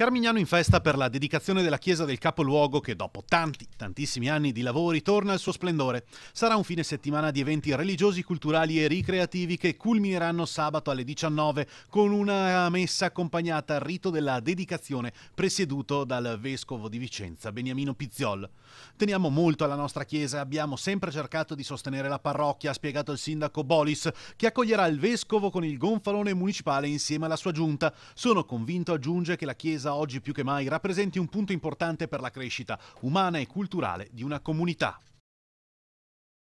Carmignano in festa per la dedicazione della chiesa del capoluogo che dopo tanti, tantissimi anni di lavori torna al suo splendore. Sarà un fine settimana di eventi religiosi, culturali e ricreativi che culmineranno sabato alle 19 con una messa accompagnata al rito della dedicazione presieduto dal vescovo di Vicenza, Beniamino Pizziol. Teniamo molto alla nostra chiesa, e abbiamo sempre cercato di sostenere la parrocchia, ha spiegato il sindaco Bolis, che accoglierà il vescovo con il gonfalone municipale insieme alla sua giunta. Sono convinto, aggiunge, che la chiesa casa oggi più che mai rappresenti un punto importante per la crescita umana e culturale di una comunità.